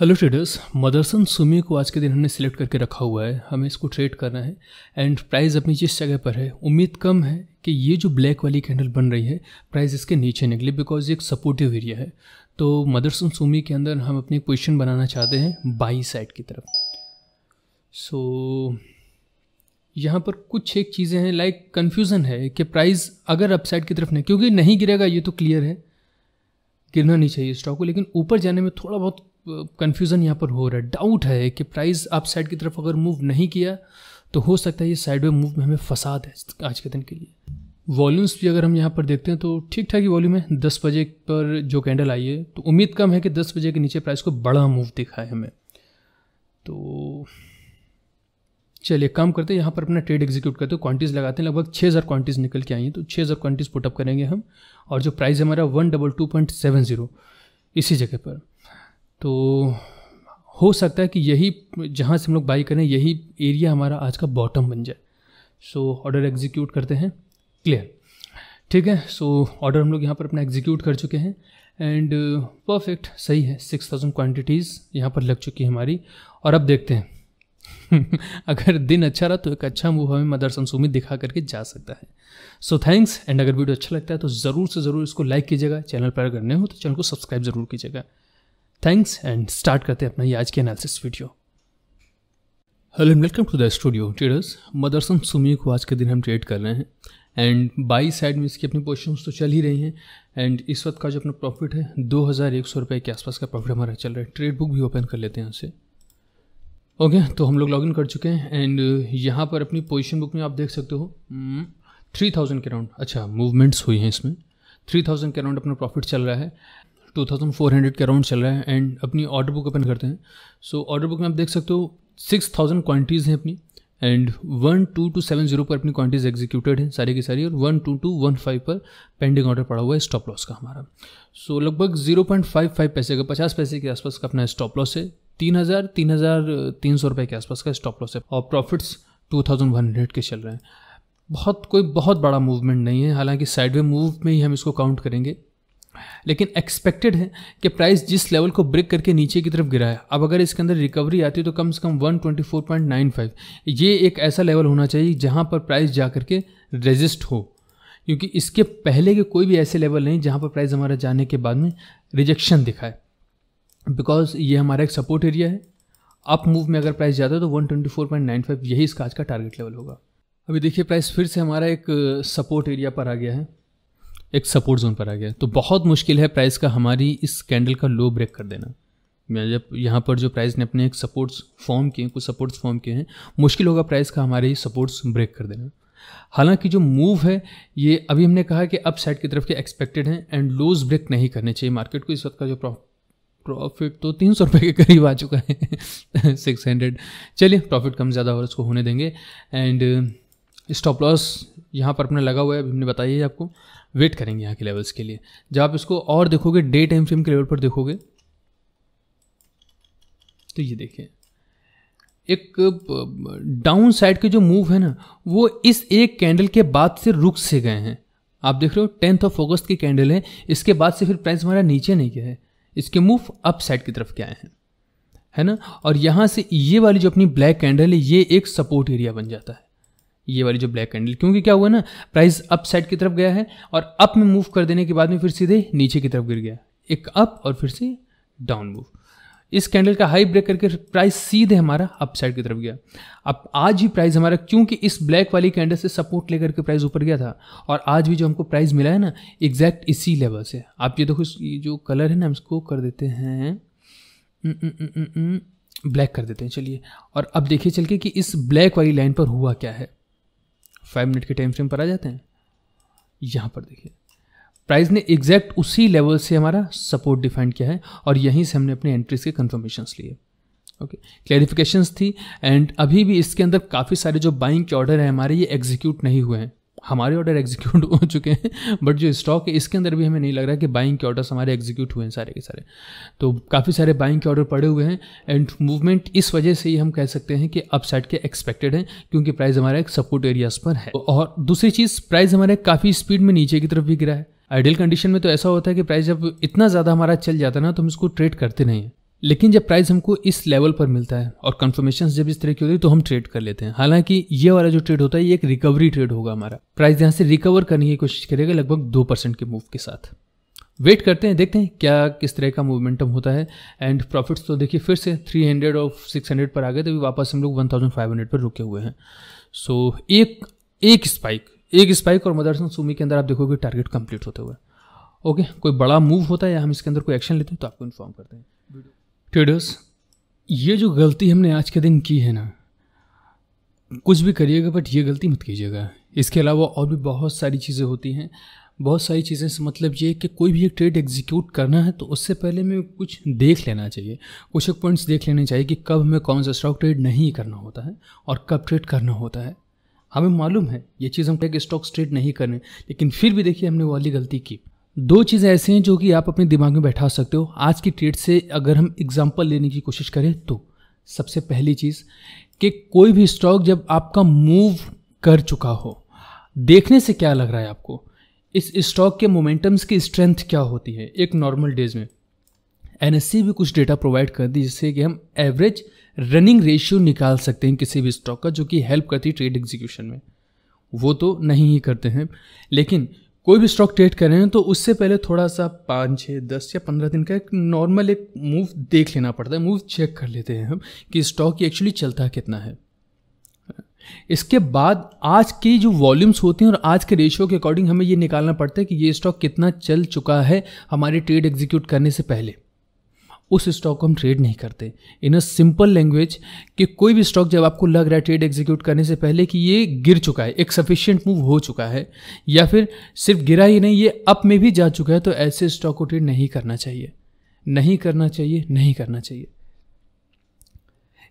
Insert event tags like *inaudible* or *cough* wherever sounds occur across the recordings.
hello traders Motherson Sumi को आज के दिन हमने सिलेक्ट करके रखा हुआ है हमें इसको ट्रेड करना है एंड प्राइस अपनी जिस जगह पर है उम्मीद कम है कि ये जो ब्लैक वाली कैंडल बन रही है प्राइस इसके नीचे निकले बिकॉज एक सपोर्टिव एरिया है तो मदरसन सुमी के अंदर हम अपनी पोजिशन बनाना चाहते हैं बाई साइड की तरफ सो so, यहाँ पर कुछ एक चीज़ें हैं लाइक कन्फ्यूज़न है कि प्राइस अगर अपसाइड की तरफ नहीं क्योंकि नहीं गिरेगा ये तो क्लियर है गिरना नहीं चाहिए स्टॉक को लेकिन ऊपर जाने में थोड़ा बहुत कन्फ्यूज़न यहाँ पर हो रहा है डाउट है कि प्राइस आप साइड की तरफ अगर मूव नहीं किया तो हो सकता है ये साइड मूव में हमें फसाद है आज के दिन के लिए वॉल्यूम्स भी अगर हम यहाँ पर देखते हैं तो ठीक ठाक ही वॉल्यूम है दस बजे पर जो कैंडल आई है तो उम्मीद कम है कि दस बजे के नीचे प्राइस को बड़ा मूव दिखा है हमें तो चलिए काम करते हैं यहाँ पर अपना ट्रेड एग्जीक्यूट करते हैं क्वांटिटीज़ लगाते हैं लगभग छः हज़ार क्वांटिटीज़ निकल के आई हैं तो छः हज़ार क्वांटिटीज़ पुटअप करेंगे हम और जो प्राइस हमारा one double two point seven zero इसी जगह पर तो हो सकता है कि यही जहाँ से हम लोग बाई करें यही एरिया हमारा आज का बॉटम बन जाए सो ऑर्डर एग्जीक्यूट करते हैं क्लियर ठीक है सो ऑर्डर हम लोग यहाँ पर अपना एग्जीक्यूट कर चुके हैं एंड परफेक्ट uh, सही है सिक्स थाउजेंड क्वान्टिटीज़ यहाँ पर लग चुकी है हमारी और अब देखते हैं *laughs* अगर दिन अच्छा रहा तो एक अच्छा मूव हमें मदर संसूमी दिखा करके जा सकता है सो थैंक्स एंड अगर वीडियो अच्छा लगता है तो ज़रूर से ज़रूर इसको लाइक कीजिएगा चैनल पर अगर नए हो तो चैनल को सब्सक्राइब ज़रूर कीजिएगा थैंक्स एंड स्टार्ट करते हैं अपना ये आज की analysis video hello and welcome to the studio traders Motherson Sumi को आज के दिन हम ट्रेड कर रहे हैं एंड बाई साइड में इसकी अपनी पोजिशन तो चल ही रही हैं एंड इस वक्त का जो अपना प्रॉफिट है दो हज़ार एक सौ रुपये के आसपास का प्रॉफिट हमारा चल रहा है ट्रेड बुक भी ओपन कर लेते हैं उसे ओके okay, तो हम लोग लॉगिन कर चुके हैं एंड यहाँ पर अपनी पोजिशन बुक में आप देख सकते हो थ्री hmm, थाउजेंड के राउंड अच्छा मूवमेंट्स हुई हैं इसमें थ्री थाउजेंड के राउंड अपना प्रॉफिट चल रहा है टू थाउजेंड फोर हंड्रेड के अराउंड चल रहा है एंड अपनी ऑर्डर बुक ओपन करते हैं सो ऑर्डर बुक में आप देख सकते हो सिक्स थाउजेंड क्वान्टीज़ हैं अपनी and one two two seven zero पर अपनी क्वान्टीज एग्जीक्यूटेड हैं सारी की सारी और one two two one five पर पेंडिंग ऑर्डर पड़ा हुआ है स्टॉप लॉस का हमारा सो so, लगभग जीरो पॉइंट फाइव फाइव पैसे का पचास पैसे के आसपास का अपना स्टॉप लॉस है तीन हज़ार तीन हज़ार तीन सौ रुपये के आसपास का स्टॉप लॉस है और profits two thousand one hundred के चल रहे हैं बहुत कोई बहुत बड़ा मूवमेंट नहीं है हालांकि साइडवे मूव में ही हम इसको काउंट करेंगे लेकिन एक्सपेक्टेड है कि प्राइस जिस लेवल को ब्रेक करके नीचे की तरफ गिरा है अब अगर इसके अंदर रिकवरी आती है तो कम से कम 124.95 ये एक ऐसा लेवल होना चाहिए जहाँ पर प्राइस जा करके रेजिस्ट हो क्योंकि इसके पहले के कोई भी ऐसे लेवल नहीं जहाँ पर प्राइस हमारा जाने के बाद में रिजेक्शन दिखाए बिकॉज ये हमारा एक सपोर्ट एरिया है अप मूव में अगर प्राइस जाता है तो 124.95 यही इसका आज का टारगेट लेवल होगा अभी देखिए प्राइस फिर से हमारा एक सपोर्ट एरिया पर आ गया है एक सपोर्ट जोन पर आ गया तो बहुत मुश्किल है प्राइस का हमारी इस कैंडल का लो ब्रेक कर देना मैं जब यहाँ पर जो प्राइस ने अपने एक सपोर्ट्स फॉर्म किए कुछ सपोर्ट्स फॉर्म किए हैं मुश्किल होगा प्राइस का हमारे सपोर्ट्स ब्रेक कर देना हालांकि जो मूव है ये अभी हमने कहा कि अप साइड की तरफ के एक्सपेक्टेड हैं एंड लोज ब्रेक नहीं करने चाहिए मार्केट को इस वक्त का जो प्रॉफिट तो तीन सौ रुपये के करीब आ चुका है सिक्स *laughs* हंड्रेड चलिए प्रॉफिट कम ज़्यादा और उसको होने देंगे एंड स्टॉप लॉस यहाँ पर अपना लगा हुआ है हमने बताया आपको वेट करेंगे यहाँ के लेवल्स के लिए जब आप इसको और देखोगे डे टाइम फ्रेम के लेवल पर देखोगे तो ये देखिए एक डाउन साइड के जो मूव है ना वो इस एक कैंडल के बाद से रुक से गए हैं आप देख रहे हो टेंथ ऑफ अगस्त की कैंडल है इसके बाद से फिर प्राइस हमारा नीचे नहीं गया है इसके मूव अप साइड की तरफ के आए हैं है ना और यहाँ से ये वाली जो अपनी ब्लैक कैंडल है ये एक सपोर्ट एरिया बन जाता है ये वाली जो ब्लैक कैंडल क्योंकि क्या हुआ ना प्राइस अप साइड की तरफ गया है और अप में मूव कर देने के बाद में फिर सीधे नीचे की तरफ गिर गया एक अप और फिर से डाउन मूव इस कैंडल का हाई ब्रेक करके प्राइस सीधे हमारा अप साइड की तरफ गया अब आज ही प्राइस हमारा क्योंकि इस ब्लैक वाली कैंडल से सपोर्ट लेकर के प्राइस ऊपर गया था और आज भी जो हमको प्राइस मिला है ना एग्जैक्ट इसी लेवल से आप ये देखो ये जो कलर है ना हम इसको कर देते हैं ब्लैक हम्म, हम्म, हम्म, कर देते हैं चलिए और अब देखिए चल के कि इस ब्लैक वाली लाइन पर हुआ क्या है फाइव मिनट के टाइम फ्रेम पर आ जाते हैं यहाँ पर देखिए प्राइस ने एग्जैक्ट उसी लेवल से हमारा सपोर्ट डिफाइन किया है और यहीं से हमने अपने एंट्रीज के कन्फर्मेशन लिए ओके क्लैरिफिकेशंस थी एंड अभी भी इसके अंदर काफ़ी सारे जो बाइंग के ऑर्डर हैं हमारे ये एग्जीक्यूट नहीं हुए हैं हमारे ऑर्डर एग्जीक्यूट *laughs* हो चुके हैं बट जो स्टॉक है इसके अंदर भी हमें नहीं लग रहा है कि बाइंग के ऑर्डर्स हमारे एग्जीक्यूट हुए हैं सारे के सारे तो काफ़ी सारे बाइंग के ऑर्डर पड़े हुए हैं एंड मूवमेंट इस वजह से ही हम कह सकते हैं कि अपसाइड के एक्सपेक्टेड हैं क्योंकि प्राइस हमारा एक सपोर्ट एरियाज पर है और दूसरी चीज़ प्राइस हमारे काफ़ी स्पीड में नीचे की तरफ भी गिरा है आइडियल कंडीशन में तो ऐसा होता है कि प्राइस जब इतना ज़्यादा हमारा चल जाता है ना तो हम इसको ट्रेड करते नहीं हैं लेकिन जब प्राइस हमको इस लेवल पर मिलता है और कन्फर्मेशन जब इस तरह की होती है तो हम ट्रेड कर लेते हैं हालांकि ये वाला जो ट्रेड होता है ये एक रिकवरी ट्रेड होगा हमारा प्राइस यहाँ से रिकवर करने की कोशिश करेगा लगभग दो परसेंट के मूव के साथ वेट करते हैं देखते हैं क्या किस तरह का मूवमेंटम होता है एंड प्रॉफिट्स तो देखिए फिर से 300 और 600 पर आ गए तो वापस हम लोग 1500 पर रुके हुए हैं सो so, एक एक स्पाइक एक स्पाइक और मदरसन सूमी के अंदर आप देखोगे टारगेट कंप्लीट होते हुए ओके okay, कोई बड़ा मूव होता है या हम इसके अंदर कोई एक्शन लेते हैं तो आपको इन्फॉर्म करते हैं ट्रेडर्स ये जो गलती हमने आज के दिन की है ना कुछ भी करिएगा बट ये गलती मत कीजिएगा इसके अलावा और भी बहुत सारी चीज़ें होती हैं बहुत सारी चीज़ें से मतलब ये कि कोई भी एक ट्रेड एग्जीक्यूट करना है तो उससे पहले हमें कुछ देख लेना चाहिए कुछ एक पॉइंट्स देख लेने चाहिए कि कब हमें कौन सा स्टॉक ट्रेड नहीं करना होता है और कब ट्रेड करना होता है हमें मालूम है ये चीज़ हम कि स्टॉक ट्रेड नहीं करें लेकिन फिर भी देखिए हमने वाली गलती की दो चीज़ें ऐसी हैं जो कि आप अपने दिमाग में बैठा सकते हो आज की डेट से अगर हम एग्जाम्पल लेने की कोशिश करें तो सबसे पहली चीज़ कि कोई भी स्टॉक जब आपका मूव कर चुका हो देखने से क्या लग रहा है आपको इस स्टॉक के मोमेंटम्स की स्ट्रेंथ क्या होती है एक नॉर्मल डेज में एन भी कुछ डेटा प्रोवाइड कर दी जिससे कि हम एवरेज रनिंग रेशियो निकाल सकते हैं किसी भी स्टॉक का जो कि हेल्प करती है ट्रेड एग्जीक्यूशन में वो तो नहीं ही करते हैं लेकिन कोई भी स्टॉक ट्रेड करें तो उससे पहले थोड़ा सा पाँच छः दस या पंद्रह दिन का एक नॉर्मल एक मूव देख लेना पड़ता है मूव चेक कर लेते हैं हम कि स्टॉक एक्चुअली चलता कितना है इसके बाद आज की जो वॉल्यूम्स होती हैं और आज के रेशियो के अकॉर्डिंग हमें ये निकालना पड़ता है कि ये स्टॉक कितना चल चुका है हमारे ट्रेड एग्जीक्यूट करने से पहले उस स्टॉक को हम ट्रेड नहीं करते इन अ सिंपल लैंग्वेज कि कोई भी स्टॉक जब आपको लग रहा है ट्रेड एग्जीक्यूट करने से पहले कि ये गिर चुका है एक सफिशियंट मूव हो चुका है या फिर सिर्फ गिरा ही नहीं ये अप में भी जा चुका है तो ऐसे स्टॉक को ट्रेड नहीं करना चाहिए नहीं करना चाहिए नहीं करना चाहिए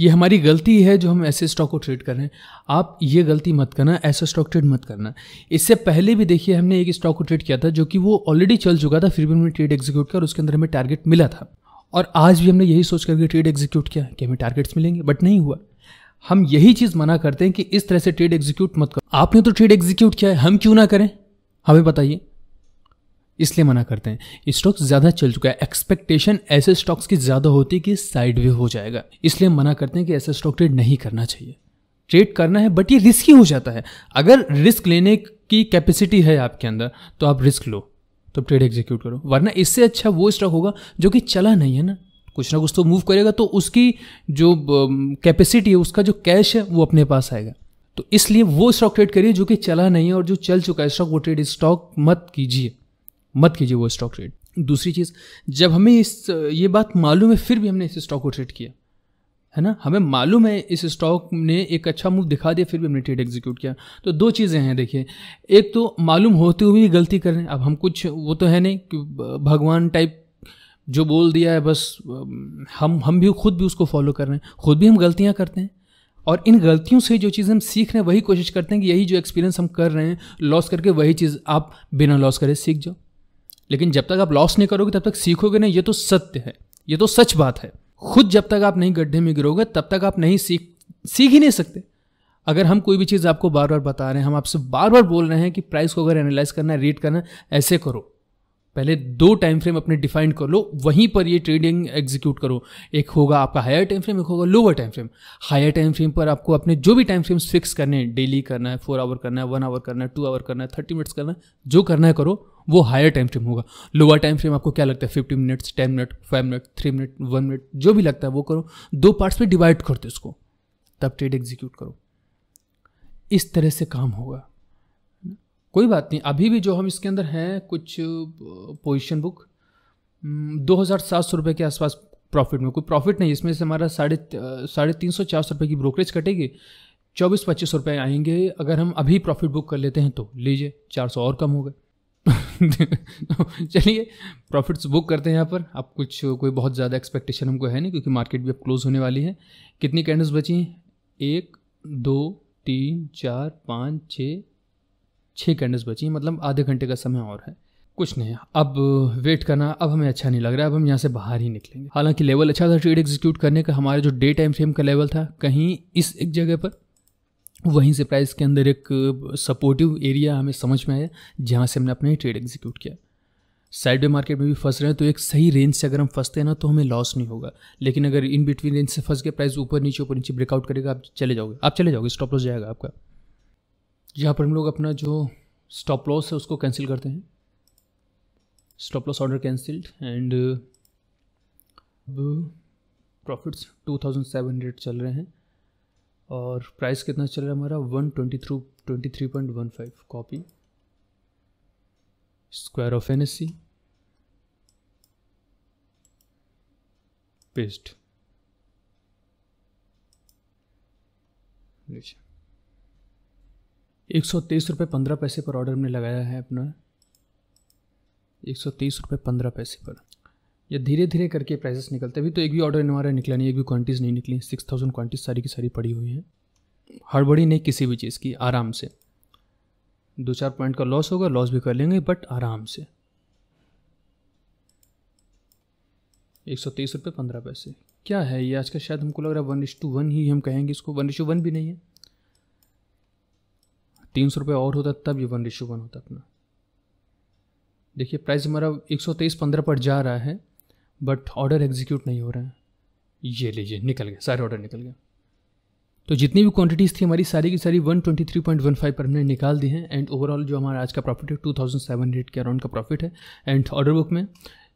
ये हमारी गलती है जो हम ऐसे स्टॉक को ट्रेड कर रहे हैं आप ये गलती मत करना ऐसा स्टॉक ट्रेड मत करना इससे पहले भी देखिए हमने एक स्टॉक को ट्रेड किया था जो कि वो ऑलरेडी चल चुका था फिर भी हमने ट्रेड एग्जीक्यूट और उसके अंदर हमें टारगेट मिला था और आज भी हमने यही सोच करके ट्रेड एग्जीक्यूट किया कि हमें टारगेट्स मिलेंगे बट नहीं हुआ हम यही चीज़ मना करते हैं कि इस तरह से ट्रेड एग्जीक्यूट मत करो आपने तो ट्रेड एग्जीक्यूट किया है हम क्यों ना करें हमें बताइए इसलिए मना करते हैं स्टॉक्स ज़्यादा चल चुका है एक्सपेक्टेशन ऐसे स्टॉक्स की ज़्यादा होती है कि साइडवे हो जाएगा इसलिए मना करते हैं कि ऐसा स्टॉक ट्रेड नहीं करना चाहिए ट्रेड करना है बट ये रिस्की हो जाता है अगर रिस्क लेने की कैपेसिटी है आपके अंदर तो आप रिस्क लो तो ट्रेड एग्जीक्यूट करो वरना इससे अच्छा वो स्टॉक होगा जो कि चला नहीं है ना कुछ ना कुछ तो मूव करेगा तो उसकी जो कैपेसिटी um, है उसका जो कैश है वो अपने पास आएगा तो इसलिए वो स्टॉक ट्रेड करिए जो कि चला नहीं है और जो चल चुका है स्टॉक वो ट्रेड स्टॉक मत कीजिए मत कीजिए वो स्टॉक ट्रेड दूसरी चीज़ जब हमें इस ये बात मालूम है फिर भी हमने इस स्टॉक को ट्रेड किया है ना हमें मालूम है इस स्टॉक ने एक अच्छा मूव दिखा दिया फिर भी हमने ट्रेड एग्जीक्यूट किया तो दो चीज़ें हैं देखिए एक तो मालूम होते हुए भी गलती कर रहे हैं अब हम कुछ वो तो है नहीं कि भगवान टाइप जो बोल दिया है बस हम हम भी खुद भी उसको फॉलो कर रहे हैं खुद भी हम गलतियाँ करते हैं और इन गलतियों से जो चीज़ हम सीख रहे हैं वही कोशिश करते हैं कि यही जो एक्सपीरियंस हम कर रहे हैं लॉस करके वही चीज़ आप बिना लॉस करे सीख जाओ लेकिन जब तक आप लॉस नहीं करोगे तब तक सीखोगे नहीं ये तो सत्य है ये तो सच बात है खुद जब तक आप नहीं गड्ढे में गिरोगे तब तक आप नहीं सीख सीख ही नहीं सकते अगर हम कोई भी चीज़ आपको बार बार बता रहे हैं हम आपसे बार बार बोल रहे हैं कि प्राइस को अगर एनालाइज करना है रीड करना है ऐसे करो पहले दो टाइम फ्रेम अपने डिफाइन कर लो वहीं पर ये ट्रेडिंग एग्जीक्यूट करो एक होगा आपका हायर टाइम फ्रेम एक होगा lower time frame higher time frame पर आपको अपने जो भी टाइम फ्रेम्स फिक्स करने हैं डेली करना है फोर आवर करना है वन आवर करना है टू आवर करना है थर्टी मिनट्स करना है जो करना है करो वो हायर टाइम फ्रेम होगा लोअर टाइम फ्रेम आपको क्या लगता है fifty minutes ten minute five minute three minute one minute जो भी लगता है वो करो दो पार्ट्स में डिवाइड कर दो तब ट्रेड एग्जीक्यूट करो इस तरह से काम होगा कोई बात नहीं अभी भी जो हम इसके अंदर हैं कुछ पोजिशन बुक दो हज़ार सात सौ रुपये के आसपास प्रॉफिट में कोई प्रॉफिट नहीं इसमें से हमारा साढ़े साढ़े तीन सौ चार सौ रुपये की ब्रोकरेज कटेगी चौबीस पच्चीस सौ रुपये आएंगे अगर हम अभी प्रॉफिट बुक कर लेते हैं तो लीजिए चार सौ और कम हो गए *laughs* चलिए प्रॉफिट्स बुक करते हैं यहाँ पर अब कुछ कोई बहुत ज़्यादा एक्सपेक्टेशन हमको है नहीं क्योंकि मार्केट भी अब क्लोज होने वाली है कितनी कैंडल्स बची हैं एक दो तीन चार पाँच छः छः कैंडल्स बची मतलब आधे घंटे का समय और है कुछ नहीं अब वेट करना अब हमें अच्छा नहीं लग रहा है अब हम यहाँ से बाहर ही निकलेंगे हालांकि लेवल अच्छा था ट्रेड एग्जीक्यूट करने का हमारे जो डे टाइम फ्रेम का लेवल था कहीं इस एक जगह पर वहीं से प्राइस के अंदर एक सपोर्टिव एरिया हमें समझ में आया जहाँ से हमने अपने ट्रेड एग्जीक्यूट किया साइड वे मार्केट में भी फंस रहे हैं तो एक सही रेंज से अगर हम फंसते हैं ना तो हमें लॉस नहीं होगा लेकिन अगर इन बिटवीन रेंज से फंस के प्राइस ऊपर नीचे ऊपर नीचे ब्रेकआउट करेगा आप चले जाओगे आप चले जाओगे स्टॉप लॉस जाएगा आपका यहाँ पर हम लोग अपना जो स्टॉप लॉस है उसको कैंसिल करते हैं stop loss order cancelled and अब प्रॉफिट्स 2700 चल रहे हैं और प्राइस कितना चल रहा है हमारा one twenty through twenty three point one five copy square off N S C paste देखिए एक सौ तीस रुपये पंद्रह पैसे पर ऑर्डर हमने लगाया है अपना एक सौ तीस रुपये पंद्रह पैसे पर या धीरे धीरे करके प्राइसेस निकलते अभी तो एक भी ऑर्डर हमारा निकला नहीं एक भी क्वांटिटीज़ नहीं निकली सिक्स थाउजेंड क्वांटिटीज सारी की सारी पड़ी हुई हैं हड़बड़ी नहीं किसी भी चीज़ की आराम से दो चार पॉइंट का लॉस होगा लॉस भी कर लेंगे बट आराम से एक सौ तीस रुपये पंद्रह पैसे क्या है ये आज का शायद हमको लग रहा है वन इश टू वन ही हम कहेंगे इसको वन इश टू वन भी नहीं है तीन सौ रुपये और होता तब ये वन रिशो वन होता अपना देखिए प्राइस हमारा एक सौ तेईस पंद्रह पर जा रहा है बट ऑर्डर एग्जीक्यूट नहीं हो रहा है ये लीजिए निकल गए सारे ऑर्डर निकल गए तो जितनी भी क्वांटिटीज़ थी हमारी सारी की सारी one one twenty three point five पर हमने निकाल दी हैं एंड ओवरऑल जो हमारा आज का प्रॉफिट है टू थाउजेंड सेवन हंड्रेड के अराउंड का प्रॉफिट है एंड ऑर्डर बुक में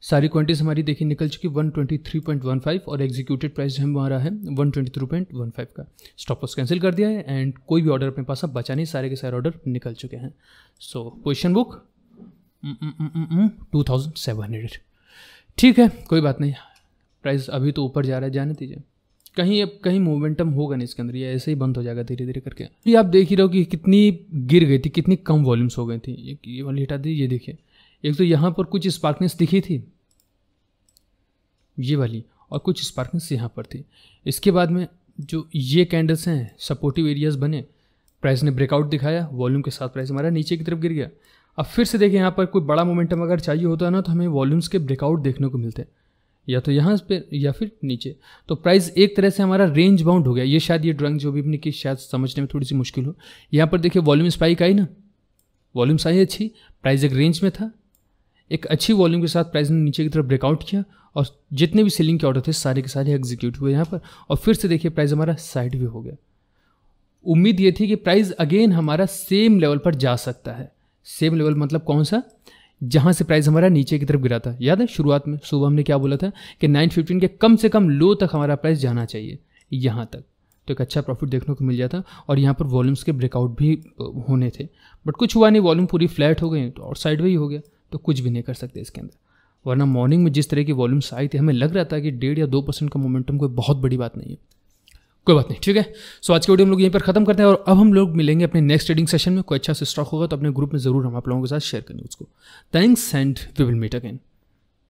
सारी क्वांटिटीज हमारी देखिए निकल चुकी 123.15 और एग्जीक्यूटेड प्राइस हमारा है 123.15 का स्टॉप लॉस कैंसिल कर दिया है एंड कोई भी ऑर्डर अपने पास अब बचा नहीं सारे के सारे ऑर्डर निकल चुके हैं so position book two thousand seven hundred ठीक है कोई बात नहीं प्राइस अभी तो ऊपर जा रहा है जाने दीजिए कहीं अब कहीं मोमेंटम होगा नहीं इसके अंदर ये ऐसे ही बंद हो जाएगा धीरे धीरे करके ये आप देख ही रहो कि कितनी गिर गई थी कितनी कम वॉल्यूम्स हो गई थी ये वाली हटा दी ये देखिए एक तो यहाँ पर कुछ स्पार्कनेस दिखी थी ये वाली और कुछ स्पार्कनेस यहाँ पर थी इसके बाद में जो ये कैंडल्स हैं सपोर्टिव एरियाज बने प्राइस ने ब्रेकआउट दिखाया वॉल्यूम के साथ प्राइस हमारा नीचे की तरफ गिर गया अब फिर से देखें यहाँ पर कोई बड़ा मोमेंटम अगर चाहिए होता है ना तो हमें वॉल्यूम्स के ब्रेकआउट देखने को मिलते हैं या तो यहाँ पे या फिर नीचे तो प्राइस एक तरह से हमारा रेंज बाउंड हो गया ये शायद ये ड्राइंग जो भी अपनी की शायद समझने में थोड़ी सी मुश्किल हो यहाँ पर देखिए वॉल्यूम स्पाइक आई ना वॉल्यूम्स आई अच्छी प्राइस एक रेंज में था एक अच्छी वॉल्यूम के साथ प्राइस ने नीचे की तरफ ब्रेकआउट किया और जितने भी सेलिंग के ऑर्डर थे सारे के सारे एग्जीक्यूट हुए यहाँ पर और फिर से देखिए प्राइस हमारा साइड भी हो गया उम्मीद ये थी कि प्राइस अगेन हमारा सेम लेवल पर जा सकता है सेम लेवल मतलब कौन सा जहाँ से प्राइस हमारा नीचे की तरफ गिरा था याद है शुरुआत में सुबह हमने क्या बोला था कि 915 के कम से कम लो तक हमारा प्राइस जाना चाहिए यहाँ तक तो एक अच्छा प्रॉफिट देखने को मिल जाता और यहाँ पर वॉल्यूम्स के ब्रेकआउट भी होने थे बट कुछ हुआ नहीं वॉल्यूम पूरी फ्लैट हो गई तो और साइड ही हो गया तो कुछ भी नहीं कर सकते इसके अंदर वरना मॉर्निंग में जिस तरह की वॉल्यूम्स आई थी हमें लग रहा था कि डेढ़ या दो परसेंट का मोमेंटम कोई बहुत बड़ी बात नहीं है कोई बात नहीं ठीक है सो आज के वीडियो हम लोग यहीं पर खत्म करते हैं और अब हम लोग मिलेंगे अपने नेक्स्ट ट्रेडिंग सेशन में कोई अच्छा से स्टॉक होगा तो अपने ग्रुप में जरूर हम आप लोगों के साथ शेयर करेंगे उसको thanks and we will meet again